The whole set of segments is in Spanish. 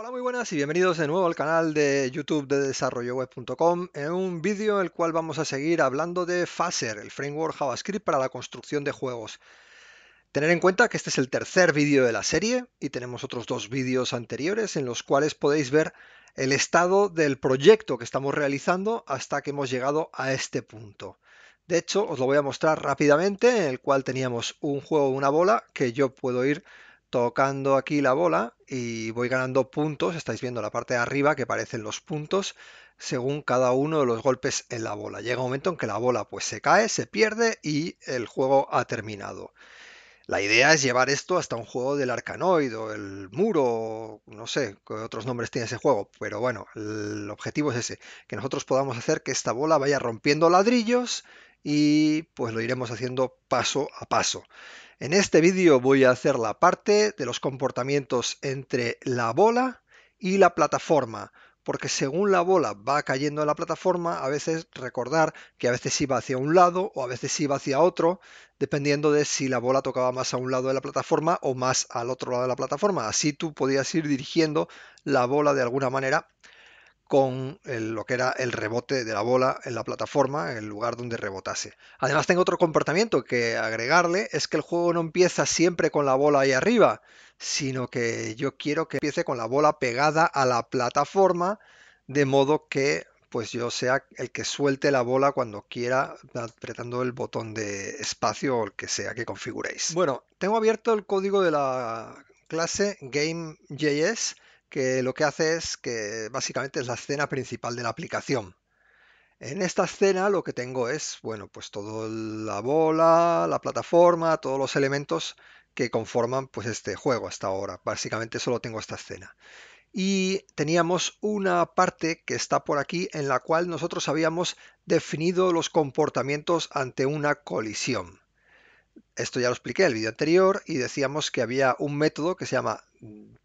Hola muy buenas y bienvenidos de nuevo al canal de YouTube de desarrolloweb.com en un vídeo en el cual vamos a seguir hablando de Phaser, el framework JavaScript para la construcción de juegos. Tener en cuenta que este es el tercer vídeo de la serie y tenemos otros dos vídeos anteriores en los cuales podéis ver el estado del proyecto que estamos realizando hasta que hemos llegado a este punto. De hecho, os lo voy a mostrar rápidamente, en el cual teníamos un juego una bola que yo puedo ir tocando aquí la bola y voy ganando puntos, estáis viendo la parte de arriba que parecen los puntos según cada uno de los golpes en la bola. Llega un momento en que la bola pues se cae, se pierde y el juego ha terminado. La idea es llevar esto hasta un juego del arcanoid o el muro, no sé qué otros nombres tiene ese juego, pero bueno, el objetivo es ese, que nosotros podamos hacer que esta bola vaya rompiendo ladrillos y pues lo iremos haciendo paso a paso. En este vídeo voy a hacer la parte de los comportamientos entre la bola y la plataforma, porque según la bola va cayendo en la plataforma, a veces recordar que a veces iba hacia un lado o a veces iba hacia otro, dependiendo de si la bola tocaba más a un lado de la plataforma o más al otro lado de la plataforma. Así tú podías ir dirigiendo la bola de alguna manera con lo que era el rebote de la bola en la plataforma, en el lugar donde rebotase. Además tengo otro comportamiento que agregarle, es que el juego no empieza siempre con la bola ahí arriba, sino que yo quiero que empiece con la bola pegada a la plataforma, de modo que pues yo sea el que suelte la bola cuando quiera, apretando el botón de espacio o el que sea que configuréis. Bueno, tengo abierto el código de la clase Game.js que lo que hace es que básicamente es la escena principal de la aplicación. En esta escena lo que tengo es, bueno, pues toda la bola, la plataforma, todos los elementos que conforman pues este juego hasta ahora. Básicamente solo tengo esta escena. Y teníamos una parte que está por aquí en la cual nosotros habíamos definido los comportamientos ante una colisión. Esto ya lo expliqué en el vídeo anterior y decíamos que había un método que se llama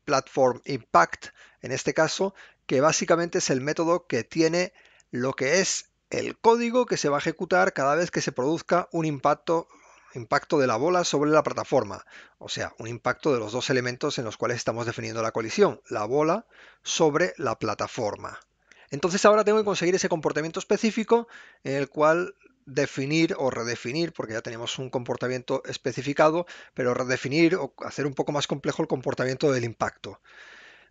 Platform Impact, en este caso, que básicamente es el método que tiene lo que es el código que se va a ejecutar cada vez que se produzca un impacto impacto de la bola sobre la plataforma, o sea, un impacto de los dos elementos en los cuales estamos definiendo la colisión, la bola sobre la plataforma. Entonces ahora tengo que conseguir ese comportamiento específico en el cual definir o redefinir, porque ya tenemos un comportamiento especificado, pero redefinir o hacer un poco más complejo el comportamiento del impacto.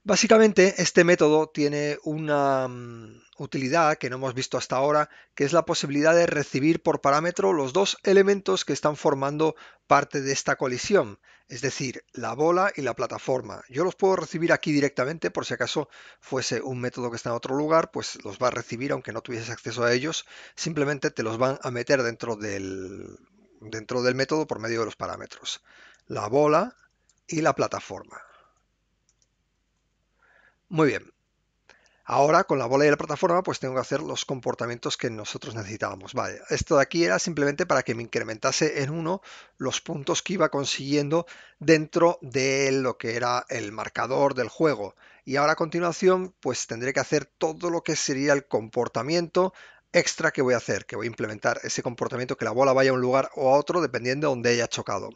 Básicamente, este método tiene una mm, utilidad que no hemos visto hasta ahora, que es la posibilidad de recibir por parámetro los dos elementos que están formando parte de esta colisión, es decir, la bola y la plataforma. Yo los puedo recibir aquí directamente, por si acaso fuese un método que está en otro lugar, pues los va a recibir aunque no tuvieses acceso a ellos, simplemente te los van a meter dentro del, dentro del método por medio de los parámetros. La bola y la plataforma. Muy bien. Ahora con la bola y la plataforma pues tengo que hacer los comportamientos que nosotros necesitábamos. Vale, esto de aquí era simplemente para que me incrementase en uno los puntos que iba consiguiendo dentro de lo que era el marcador del juego. Y ahora a continuación pues tendré que hacer todo lo que sería el comportamiento extra que voy a hacer, que voy a implementar ese comportamiento que la bola vaya a un lugar o a otro dependiendo de donde haya chocado.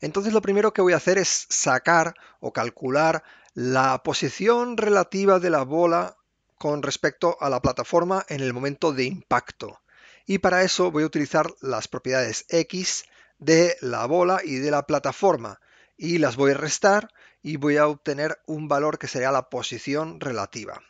Entonces lo primero que voy a hacer es sacar o calcular la posición relativa de la bola con respecto a la plataforma en el momento de impacto. Y para eso voy a utilizar las propiedades X de la bola y de la plataforma y las voy a restar y voy a obtener un valor que sería la posición relativa.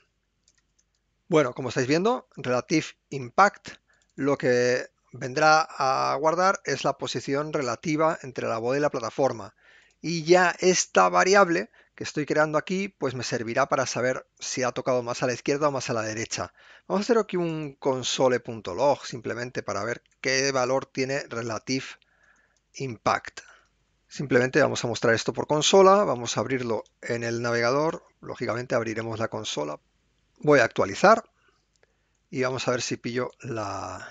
Bueno, como estáis viendo, Relative Impact lo que vendrá a guardar es la posición relativa entre la bola y la plataforma. Y ya esta variable que estoy creando aquí, pues me servirá para saber si ha tocado más a la izquierda o más a la derecha. Vamos a hacer aquí un console.log simplemente para ver qué valor tiene relative impact. Simplemente vamos a mostrar esto por consola, vamos a abrirlo en el navegador, lógicamente abriremos la consola. Voy a actualizar y vamos a ver si pillo la,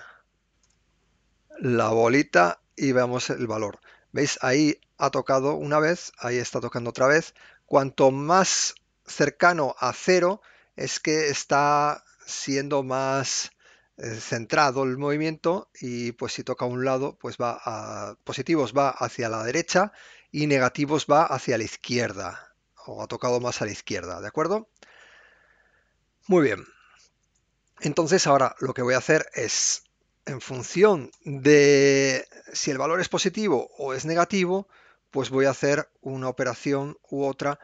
la bolita y veamos el valor. ¿Veis? Ahí ha tocado una vez, ahí está tocando otra vez cuanto más cercano a cero es que está siendo más eh, centrado el movimiento y pues si toca un lado pues va a positivos va hacia la derecha y negativos va hacia la izquierda o ha tocado más a la izquierda de acuerdo muy bien entonces ahora lo que voy a hacer es en función de si el valor es positivo o es negativo pues voy a hacer una operación u otra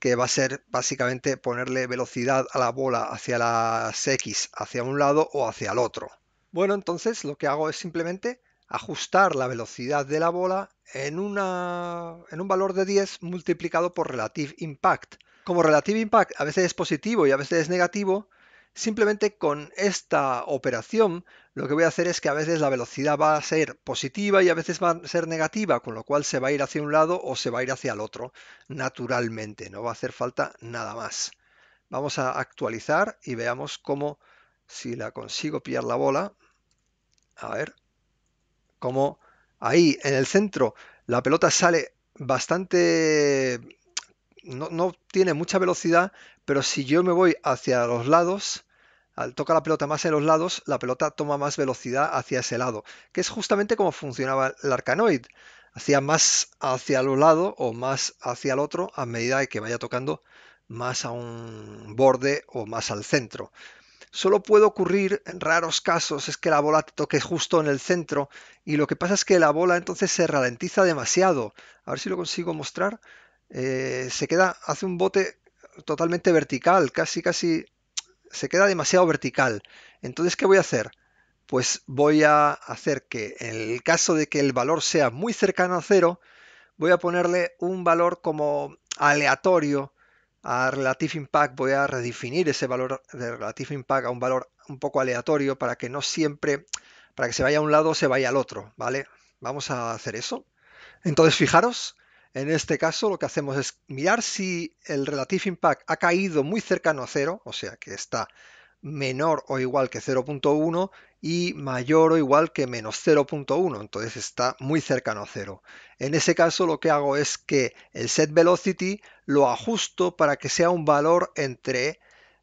que va a ser básicamente ponerle velocidad a la bola hacia las X, hacia un lado o hacia el otro. Bueno, entonces lo que hago es simplemente ajustar la velocidad de la bola en, una, en un valor de 10 multiplicado por Relative Impact. Como Relative Impact a veces es positivo y a veces es negativo, Simplemente con esta operación lo que voy a hacer es que a veces la velocidad va a ser positiva y a veces va a ser negativa, con lo cual se va a ir hacia un lado o se va a ir hacia el otro naturalmente, no va a hacer falta nada más. Vamos a actualizar y veamos cómo, si la consigo pillar la bola, a ver, cómo ahí en el centro la pelota sale bastante no, tiene mucha velocidad, pero si yo me voy hacia los lados, al toca la pelota más en los lados, la pelota toma más velocidad hacia ese lado, que es justamente como funcionaba el arcanoid. Hacía más hacia un lado o más hacia el otro a medida que vaya tocando más a un borde o más al centro. Solo puede ocurrir en raros casos es que la bola toque justo en el centro y lo que pasa es que la bola entonces se ralentiza demasiado. A ver si lo consigo mostrar. Eh, se queda, hace un bote totalmente vertical, casi, casi, se queda demasiado vertical. Entonces, ¿qué voy a hacer? Pues voy a hacer que en el caso de que el valor sea muy cercano a cero, voy a ponerle un valor como aleatorio a Relative Impact, voy a redefinir ese valor de Relative Impact a un valor un poco aleatorio para que no siempre, para que se vaya a un lado se vaya al otro, ¿vale? Vamos a hacer eso. Entonces, fijaros, en este caso lo que hacemos es mirar si el relative impact ha caído muy cercano a 0, o sea que está menor o igual que 0.1 y mayor o igual que menos 0.1, entonces está muy cercano a 0. En ese caso lo que hago es que el set velocity lo ajusto para que sea un valor entre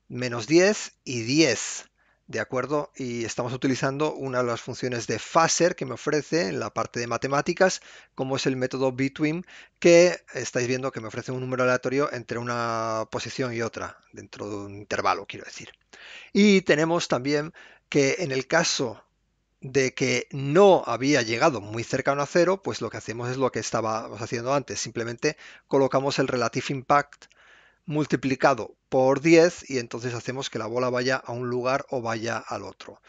menos 10 y 10. ¿De acuerdo? Y estamos utilizando una de las funciones de Faser que me ofrece en la parte de matemáticas, como es el método between, que estáis viendo que me ofrece un número aleatorio entre una posición y otra, dentro de un intervalo, quiero decir. Y tenemos también que en el caso de que no había llegado muy cercano a cero, pues lo que hacemos es lo que estábamos haciendo antes, simplemente colocamos el relative impact multiplicado por 10 y entonces hacemos que la bola vaya a un lugar o vaya al otro.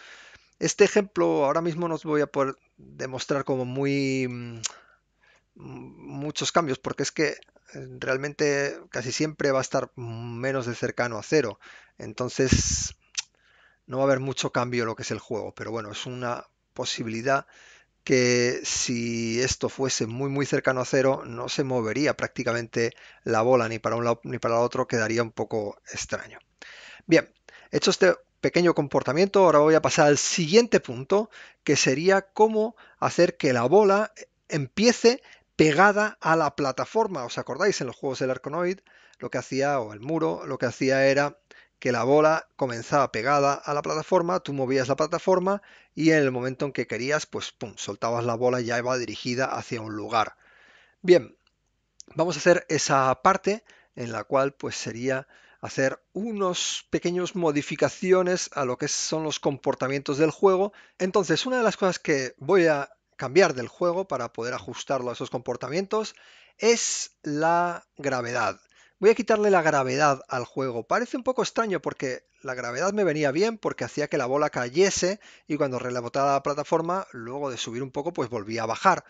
Este ejemplo ahora mismo no os voy a poder demostrar como muy mm, muchos cambios porque es que eh, realmente casi siempre va a estar menos de cercano a cero. Entonces no va a haber mucho cambio en lo que es el juego, pero bueno, es una posibilidad que si esto fuese muy muy cercano a cero no se movería prácticamente la bola ni para un lado ni para el otro, quedaría un poco extraño. Bien, hecho este pequeño comportamiento, ahora voy a pasar al siguiente punto, que sería cómo hacer que la bola empiece pegada a la plataforma. ¿Os acordáis en los juegos del Arconoid? Lo que hacía, o el muro, lo que hacía era que la bola comenzaba pegada a la plataforma, tú movías la plataforma y en el momento en que querías, pues pum, soltabas la bola y ya iba dirigida hacia un lugar. Bien, vamos a hacer esa parte en la cual pues sería hacer unos pequeños modificaciones a lo que son los comportamientos del juego. Entonces, una de las cosas que voy a cambiar del juego para poder ajustarlo a esos comportamientos es la gravedad. Voy a quitarle la gravedad al juego. Parece un poco extraño porque la gravedad me venía bien porque hacía que la bola cayese y cuando rebotaba la plataforma, luego de subir un poco, pues volvía a bajar.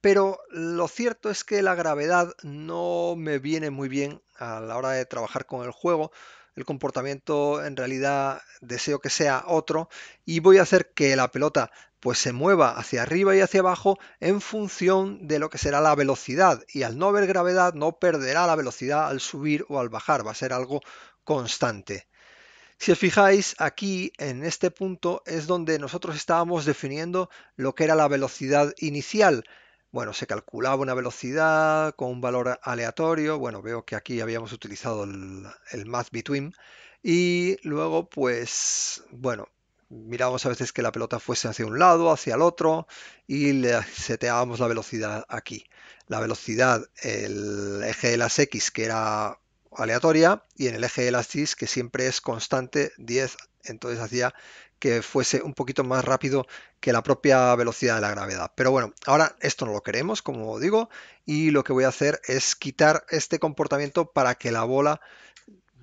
Pero lo cierto es que la gravedad no me viene muy bien a la hora de trabajar con el juego el comportamiento en realidad deseo que sea otro y voy a hacer que la pelota pues se mueva hacia arriba y hacia abajo en función de lo que será la velocidad y al no haber gravedad no perderá la velocidad al subir o al bajar, va a ser algo constante. Si os fijáis, aquí en este punto es donde nosotros estábamos definiendo lo que era la velocidad inicial bueno, se calculaba una velocidad con un valor aleatorio. Bueno, veo que aquí habíamos utilizado el, math between. Y luego, pues, bueno, mirábamos a veces que la pelota fuese hacia un lado, hacia el otro, y le seteábamos la velocidad aquí. La velocidad, el eje de las X, que era aleatoria, y en el eje de las Y, que siempre es constante, 10, entonces hacía que fuese un poquito más rápido que la propia velocidad de la gravedad. Pero bueno, ahora esto no lo queremos, como digo, y lo que voy a hacer es quitar este comportamiento para que la bola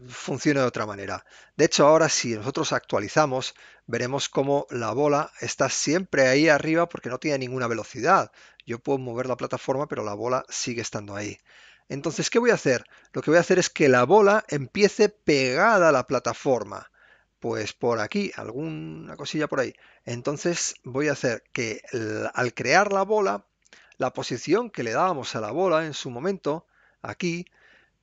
funcione de otra manera. De hecho, ahora si nosotros actualizamos, veremos cómo la bola está siempre ahí arriba porque no tiene ninguna velocidad. Yo puedo mover la plataforma, pero la bola sigue estando ahí. Entonces, ¿qué voy a hacer? Lo que voy a hacer es que la bola empiece pegada a la plataforma pues por aquí, alguna cosilla por ahí. Entonces voy a hacer que al crear la bola, la posición que le dábamos a la bola en su momento, aquí,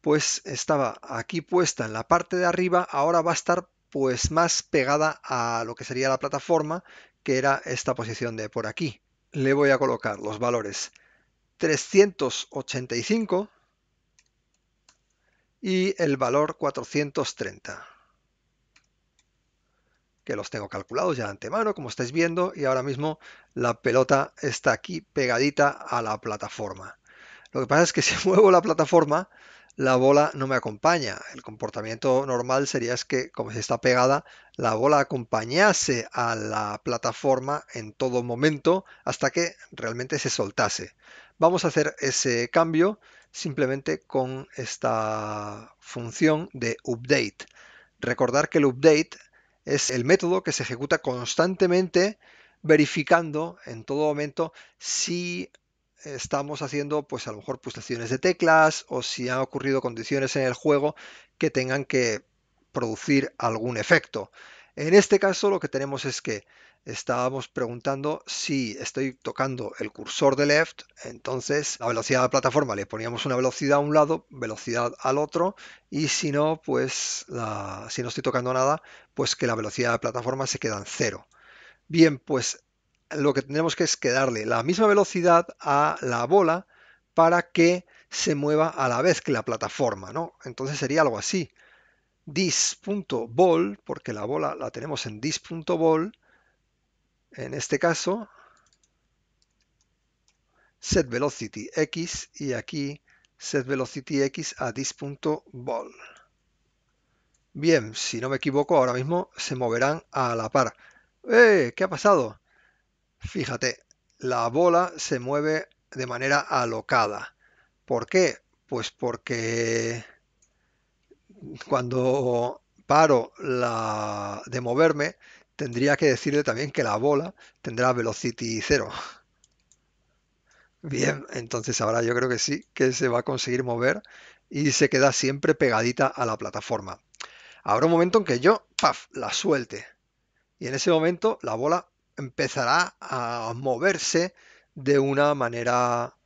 pues estaba aquí puesta en la parte de arriba, ahora va a estar pues más pegada a lo que sería la plataforma, que era esta posición de por aquí. Le voy a colocar los valores 385 y el valor 430 que los tengo calculados ya de antemano, como estáis viendo, y ahora mismo la pelota está aquí pegadita a la plataforma. Lo que pasa es que si muevo la plataforma, la bola no me acompaña. El comportamiento normal sería es que, como se está pegada, la bola acompañase a la plataforma en todo momento hasta que realmente se soltase. Vamos a hacer ese cambio simplemente con esta función de update. Recordar que el update es el método que se ejecuta constantemente verificando en todo momento si estamos haciendo pues a lo mejor pulsaciones de teclas o si han ocurrido condiciones en el juego que tengan que producir algún efecto. En este caso lo que tenemos es que estábamos preguntando si estoy tocando el cursor de left, entonces la velocidad de la plataforma le poníamos una velocidad a un lado, velocidad al otro, y si no, pues la, si no estoy tocando nada, pues que la velocidad de la plataforma se queda en cero. Bien, pues lo que tenemos que es que darle la misma velocidad a la bola para que se mueva a la vez que la plataforma, ¿no? Entonces sería algo así dis.ball, porque la bola la tenemos en dis.ball, en este caso, set velocity x y aquí set velocity x a dis.ball. Bien, si no me equivoco, ahora mismo se moverán a la par. ¡Eh! ¿Qué ha pasado? Fíjate, la bola se mueve de manera alocada. ¿Por qué? Pues porque cuando paro la de moverme, tendría que decirle también que la bola tendrá velocity cero. Bien, entonces ahora yo creo que sí, que se va a conseguir mover y se queda siempre pegadita a la plataforma. Habrá un momento en que yo, ¡paf!, la suelte. Y en ese momento la bola empezará a moverse de una manera,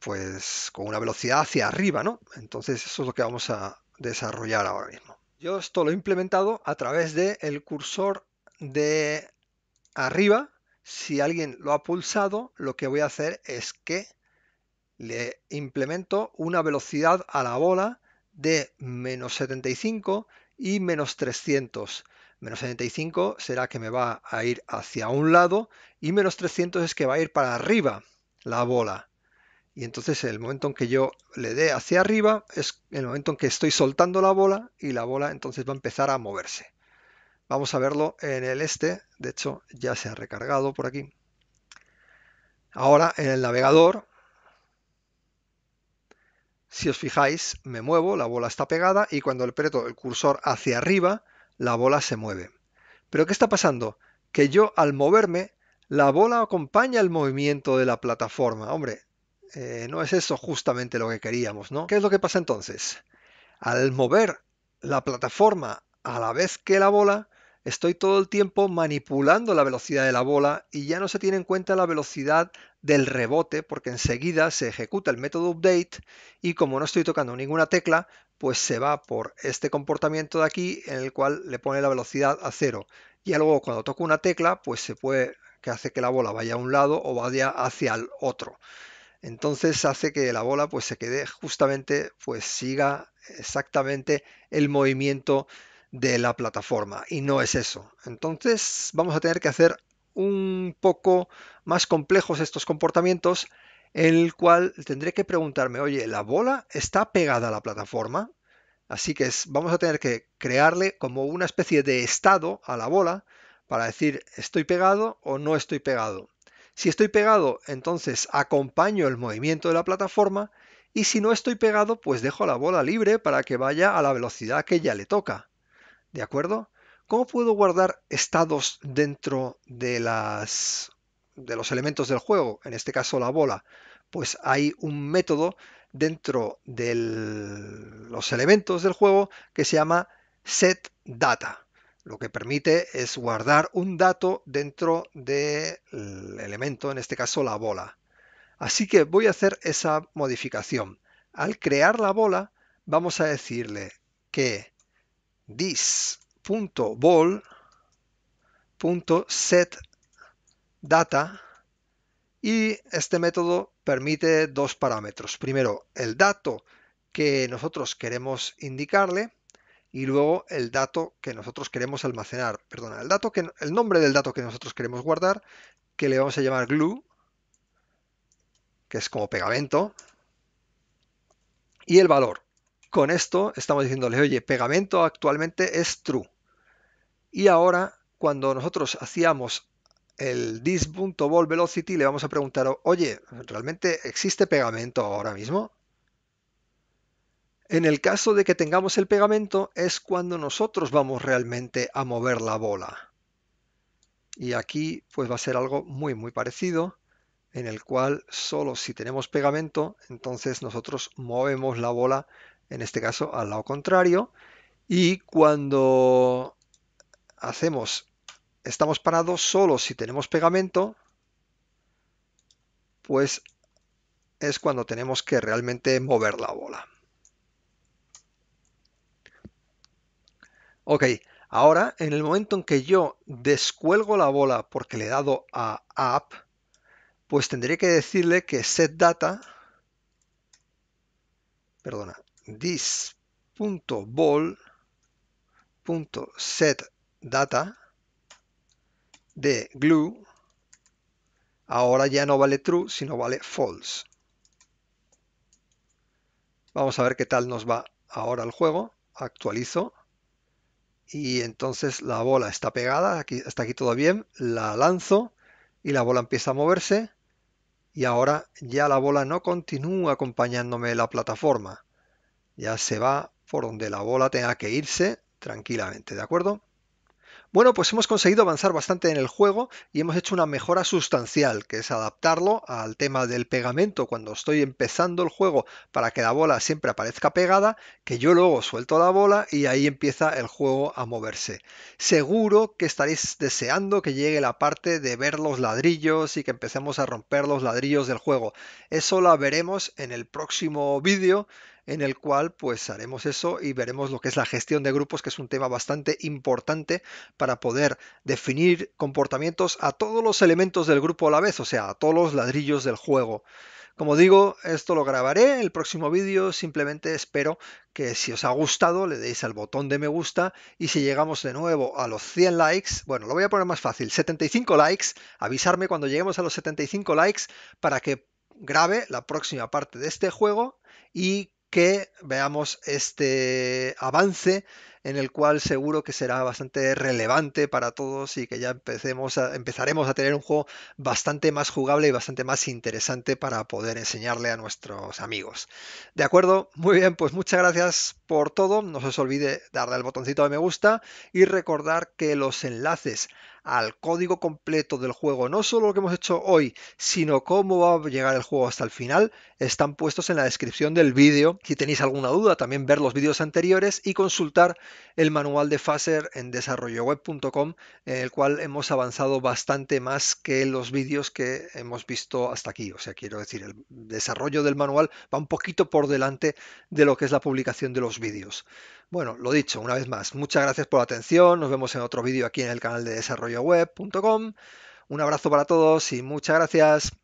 pues, con una velocidad hacia arriba, ¿no? Entonces eso es lo que vamos a, desarrollar ahora mismo. Yo esto lo he implementado a través del el cursor de arriba. Si alguien lo ha pulsado, lo que voy a hacer es que le implemento una velocidad a la bola de menos 75 y menos 300. Menos 75 será que me va a ir hacia un lado y menos 300 es que va a ir para arriba la bola. Y entonces el momento en que yo le dé hacia arriba es el momento en que estoy soltando la bola y la bola entonces va a empezar a moverse. Vamos a verlo en el este, de hecho ya se ha recargado por aquí. Ahora en el navegador, si os fijáis, me muevo, la bola está pegada y cuando el preto, el cursor hacia arriba, la bola se mueve. Pero ¿qué está pasando? Que yo al moverme, la bola acompaña el movimiento de la plataforma. Hombre, eh, no es eso justamente lo que queríamos, ¿no? ¿Qué es lo que pasa entonces? Al mover la plataforma a la vez que la bola, estoy todo el tiempo manipulando la velocidad de la bola y ya no se tiene en cuenta la velocidad del rebote porque enseguida se ejecuta el método update y como no estoy tocando ninguna tecla, pues se va por este comportamiento de aquí en el cual le pone la velocidad a cero. Y luego cuando toco una tecla, pues se puede que hace que la bola vaya a un lado o vaya hacia el otro. Entonces hace que la bola pues se quede justamente, pues siga exactamente el movimiento de la plataforma y no es eso. Entonces vamos a tener que hacer un poco más complejos estos comportamientos en el cual tendré que preguntarme, oye, ¿la bola está pegada a la plataforma? Así que vamos a tener que crearle como una especie de estado a la bola para decir estoy pegado o no estoy pegado. Si estoy pegado, entonces acompaño el movimiento de la plataforma y si no estoy pegado, pues dejo la bola libre para que vaya a la velocidad que ya le toca. ¿De acuerdo? ¿Cómo puedo guardar estados dentro de, de los elementos del juego? En este caso la bola. Pues hay un método dentro de los elementos del juego que se llama setData lo que permite es guardar un dato dentro del elemento, en este caso la bola. Así que voy a hacer esa modificación. Al crear la bola, vamos a decirle que this.ball.setData y este método permite dos parámetros. Primero, el dato que nosotros queremos indicarle y luego el dato que nosotros queremos almacenar, perdona, el, dato que, el nombre del dato que nosotros queremos guardar, que le vamos a llamar glue, que es como pegamento, y el valor. Con esto estamos diciéndole, oye, pegamento actualmente es true. Y ahora, cuando nosotros hacíamos el dis.volvelocity, velocity, le vamos a preguntar, oye, ¿realmente existe pegamento ahora mismo? En el caso de que tengamos el pegamento es cuando nosotros vamos realmente a mover la bola. Y aquí pues va a ser algo muy muy parecido en el cual solo si tenemos pegamento entonces nosotros movemos la bola en este caso al lado contrario y cuando hacemos estamos parados solo si tenemos pegamento pues es cuando tenemos que realmente mover la bola. Ok, ahora en el momento en que yo descuelgo la bola porque le he dado a app, pues tendría que decirle que setData, perdona, this.ball.setData de glue, ahora ya no vale true, sino vale false. Vamos a ver qué tal nos va ahora el juego. Actualizo y entonces la bola está pegada, aquí, hasta aquí todo bien, la lanzo y la bola empieza a moverse y ahora ya la bola no continúa acompañándome la plataforma, ya se va por donde la bola tenga que irse tranquilamente, ¿de acuerdo? Bueno, pues hemos conseguido avanzar bastante en el juego y hemos hecho una mejora sustancial, que es adaptarlo al tema del pegamento cuando estoy empezando el juego para que la bola siempre aparezca pegada, que yo luego suelto la bola y ahí empieza el juego a moverse. Seguro que estaréis deseando que llegue la parte de ver los ladrillos y que empecemos a romper los ladrillos del juego. Eso la veremos en el próximo vídeo en el cual pues haremos eso y veremos lo que es la gestión de grupos, que es un tema bastante importante para poder definir comportamientos a todos los elementos del grupo a la vez, o sea, a todos los ladrillos del juego. Como digo, esto lo grabaré en el próximo vídeo, simplemente espero que si os ha gustado le deis al botón de me gusta y si llegamos de nuevo a los 100 likes, bueno, lo voy a poner más fácil, 75 likes, avisarme cuando lleguemos a los 75 likes para que grabe la próxima parte de este juego y que veamos este avance en el cual seguro que será bastante relevante para todos y que ya empecemos empezaremos a tener un juego bastante más jugable y bastante más interesante para poder enseñarle a nuestros amigos. ¿De acuerdo? Muy bien, pues muchas gracias por todo. No se os olvide darle al botoncito de me gusta y recordar que los enlaces al código completo del juego, no solo lo que hemos hecho hoy, sino cómo va a llegar el juego hasta el final, están puestos en la descripción del vídeo. Si tenéis alguna duda, también ver los vídeos anteriores y consultar el manual de Faser en desarrolloweb.com, en el cual hemos avanzado bastante más que los vídeos que hemos visto hasta aquí. O sea, quiero decir, el desarrollo del manual va un poquito por delante de lo que es la publicación de los vídeos. Bueno, lo dicho, una vez más, muchas gracias por la atención. Nos vemos en otro vídeo aquí en el canal de desarrolloweb.com. Un abrazo para todos y muchas gracias.